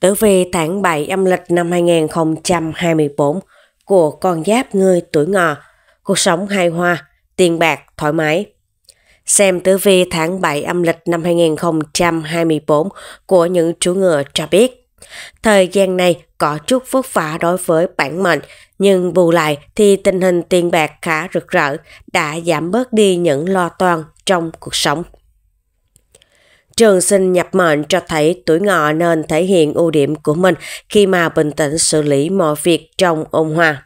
Tử vi tháng 7 âm lịch năm 2024 của con giáp người tuổi ngọ, cuộc sống hài hòa, tiền bạc thoải mái. Xem tử vi tháng 7 âm lịch năm 2024 của những chú ngựa cho biết. Thời gian này có chút vất vả đối với bản mệnh, nhưng bù lại thì tình hình tiền bạc khá rực rỡ, đã giảm bớt đi những lo toan trong cuộc sống. Trường sinh nhập mệnh cho thấy tuổi ngọ nên thể hiện ưu điểm của mình khi mà bình tĩnh xử lý mọi việc trong ôn hòa.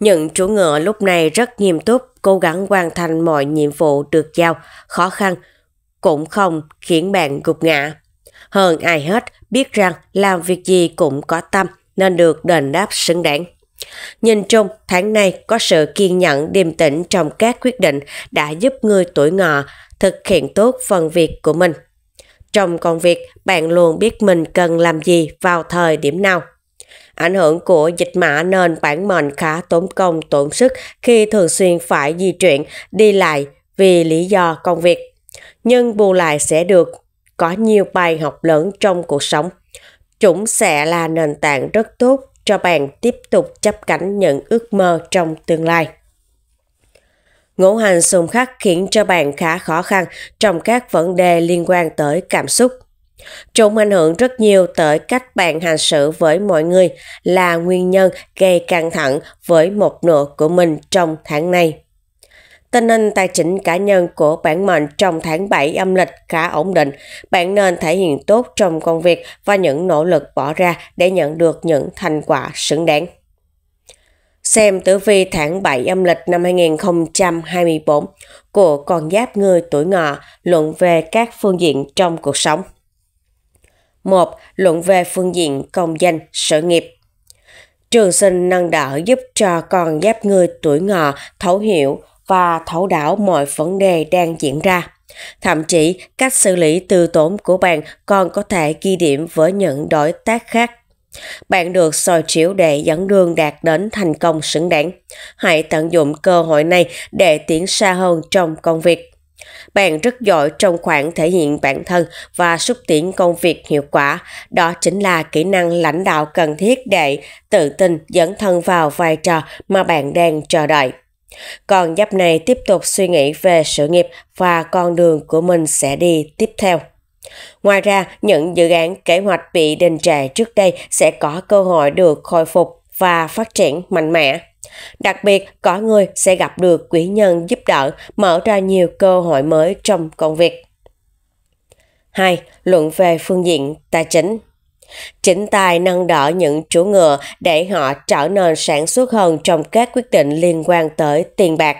Những chủ ngựa lúc này rất nghiêm túc, cố gắng hoàn thành mọi nhiệm vụ được giao, khó khăn cũng không khiến bạn gục ngã. Hơn ai hết, biết rằng làm việc gì cũng có tâm nên được đền đáp xứng đáng. Nhìn chung, tháng này có sự kiên nhẫn điềm tĩnh trong các quyết định đã giúp người tuổi ngọ thực hiện tốt phần việc của mình. Trong công việc, bạn luôn biết mình cần làm gì vào thời điểm nào. Ảnh hưởng của dịch mã nên bản mệnh khá tốn công tốn sức khi thường xuyên phải di chuyển, đi lại vì lý do công việc. Nhưng bù lại sẽ được có nhiều bài học lớn trong cuộc sống. Chúng sẽ là nền tảng rất tốt cho bạn tiếp tục chấp cánh những ước mơ trong tương lai. Ngũ hành xung khắc khiến cho bạn khá khó khăn trong các vấn đề liên quan tới cảm xúc. Chúng ảnh hưởng rất nhiều tới cách bạn hành xử với mọi người là nguyên nhân gây căng thẳng với một nửa của mình trong tháng này. Tình hình tài chính cá nhân của bản mệnh trong tháng 7 âm lịch khá ổn định. Bạn nên thể hiện tốt trong công việc và những nỗ lực bỏ ra để nhận được những thành quả xứng đáng xem tử vi tháng 7 âm lịch năm 2024 của con giáp người tuổi ngọ luận về các phương diện trong cuộc sống. 1. Luận về phương diện công danh, sự nghiệp. Trường sinh nâng đỡ giúp cho con giáp người tuổi ngọ thấu hiểu và thấu đảo mọi vấn đề đang diễn ra. Thậm chí, cách xử lý tư tốn của bạn còn có thể ghi điểm với những đối tác khác bạn được soi chiếu để dẫn đường đạt đến thành công xứng đáng. Hãy tận dụng cơ hội này để tiến xa hơn trong công việc. Bạn rất giỏi trong khoảng thể hiện bản thân và xúc tiến công việc hiệu quả. Đó chính là kỹ năng lãnh đạo cần thiết để tự tin dẫn thân vào vai trò mà bạn đang chờ đợi. Còn giáp này tiếp tục suy nghĩ về sự nghiệp và con đường của mình sẽ đi tiếp theo. Ngoài ra, những dự án kế hoạch bị đình trệ trước đây sẽ có cơ hội được khôi phục và phát triển mạnh mẽ. Đặc biệt, có người sẽ gặp được quỹ nhân giúp đỡ, mở ra nhiều cơ hội mới trong công việc. 2. Luận về phương diện tài chính Chính tài nâng đỡ những chủ ngựa để họ trở nên sản xuất hơn trong các quyết định liên quan tới tiền bạc.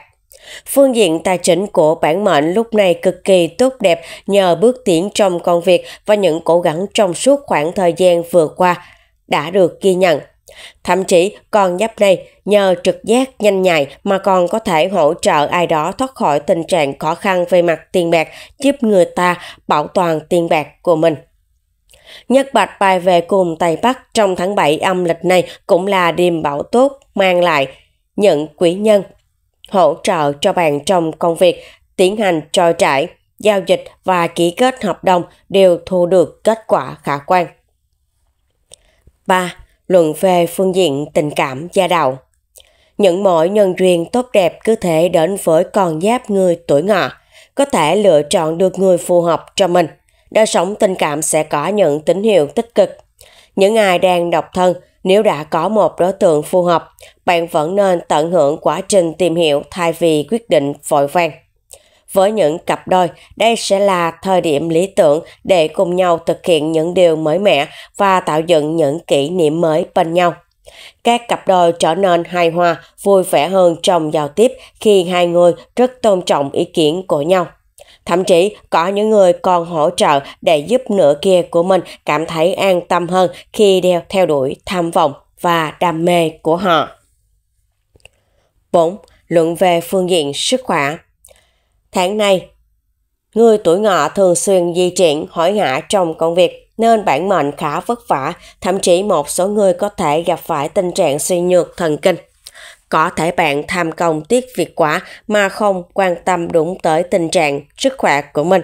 Phương diện tài chính của bản mệnh lúc này cực kỳ tốt đẹp nhờ bước tiến trong công việc và những cố gắng trong suốt khoảng thời gian vừa qua đã được ghi nhận. Thậm chí con giáp này nhờ trực giác nhanh nhạy mà còn có thể hỗ trợ ai đó thoát khỏi tình trạng khó khăn về mặt tiền bạc, giúp người ta bảo toàn tiền bạc của mình. Nhất Bạch bài về cùng Tây Bắc trong tháng 7 âm lịch này cũng là điềm bảo tốt mang lại những quý nhân hỗ trợ cho bạn trong công việc, tiến hành trò trải, giao dịch và ký kết hợp đồng đều thu được kết quả khả quan. 3. Luận về phương diện tình cảm gia đạo Những mọi nhân duyên tốt đẹp cứ thể đến với con giáp người tuổi ngọ, có thể lựa chọn được người phù hợp cho mình. Đời sống tình cảm sẽ có những tín hiệu tích cực. Những ai đang độc thân nếu đã có một đối tượng phù hợp, bạn vẫn nên tận hưởng quá trình tìm hiểu thay vì quyết định vội vàng. Với những cặp đôi, đây sẽ là thời điểm lý tưởng để cùng nhau thực hiện những điều mới mẻ và tạo dựng những kỷ niệm mới bên nhau. Các cặp đôi trở nên hài hòa, vui vẻ hơn trong giao tiếp khi hai người rất tôn trọng ý kiến của nhau. Thậm chí có những người còn hỗ trợ để giúp nửa kia của mình cảm thấy an tâm hơn khi đeo theo đuổi tham vọng và đam mê của họ. 4. Luận về phương diện sức khỏe Tháng này, người tuổi ngọ thường xuyên di chuyển hỏi ngã trong công việc nên bản mệnh khá vất vả, thậm chí một số người có thể gặp phải tình trạng suy nhược thần kinh. Có thể bạn tham công tiếc việc quả mà không quan tâm đúng tới tình trạng sức khỏe của mình.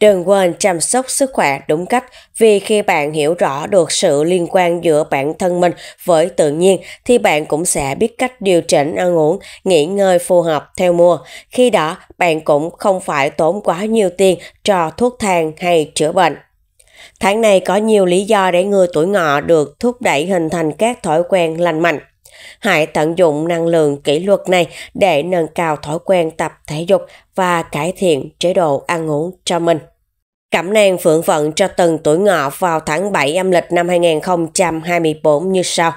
Đừng quên chăm sóc sức khỏe đúng cách vì khi bạn hiểu rõ được sự liên quan giữa bản thân mình với tự nhiên thì bạn cũng sẽ biết cách điều chỉnh ăn uống, nghỉ ngơi phù hợp theo mùa. Khi đó bạn cũng không phải tốn quá nhiều tiền cho thuốc thang hay chữa bệnh. Tháng này có nhiều lý do để người tuổi ngọ được thúc đẩy hình thành các thói quen lành mạnh. Hãy tận dụng năng lượng kỷ luật này để nâng cao thói quen tập thể dục và cải thiện chế độ ăn uống cho mình. Cẩm nang phượng vận cho từng tuổi ngọ vào tháng 7 âm lịch năm 2024 như sau.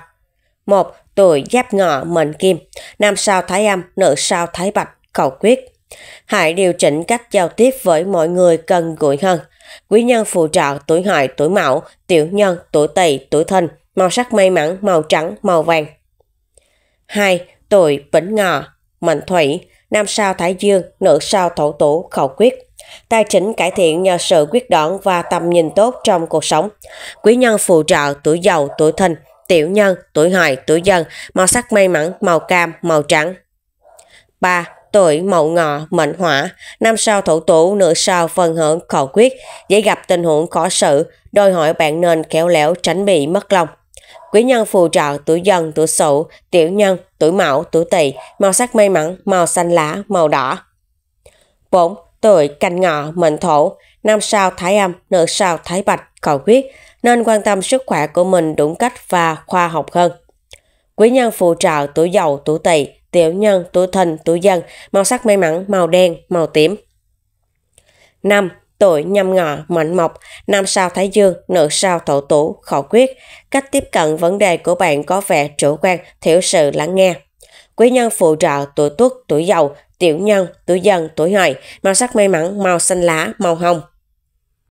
1. Tuổi giáp ngọ mệnh kim, nam sao thái âm, nữ sao thái bạch, cầu quyết. Hãy điều chỉnh cách giao tiếp với mọi người cần gũi hơn. Quý nhân phù trợ tuổi hợi, tuổi mão, tiểu nhân, tuổi tỵ, tuổi thìn, màu sắc may mắn, màu trắng, màu vàng. 2. tuổi Vĩnh Ngọ, Mệnh Thủy, Nam sao Thái Dương, Nữ sao Thổ Tủ, Khẩu Quyết. Tài chính cải thiện nhờ sự quyết đoán và tầm nhìn tốt trong cuộc sống. Quý nhân phù trợ tuổi giàu, tuổi thìn, tiểu nhân, tuổi hợi, tuổi dân màu sắc may mắn, màu cam, màu trắng. 3 tuổi mậu ngọ mệnh hỏa nam sao thổ tủ nữ sao phần hưởng khẩu quyết dễ gặp tình huống khó xử đòi hỏi bạn nên khéo léo tránh bị mất lòng Quý nhân phù trợ tuổi dần, tuổi sửu, tiểu nhân, tuổi mão, tuổi tỵ, màu sắc may mắn, màu xanh lá, màu đỏ. 4. Tuổi canh ngọ, mệnh thổ, năm sao thái âm, nữ sao thái bạch, cầu huyết, nên quan tâm sức khỏe của mình đúng cách và khoa học hơn. Quý nhân phù trợ tuổi dầu, tuổi tỵ, tiểu nhân, tuổi thìn, tuổi dần, màu sắc may mắn, màu đen, màu tím. 5 tuổi nhâm ngọ, mệnh mộc, năm sao thái dương, nữ sao thổ tủ, khẩu quyết. Cách tiếp cận vấn đề của bạn có vẻ chủ quan, thiểu sự lắng nghe. Quý nhân phụ trợ tuổi tuất, tuổi dậu, tiểu nhân, tuổi dần, tuổi hợi, màu sắc may mắn, màu xanh lá, màu hồng.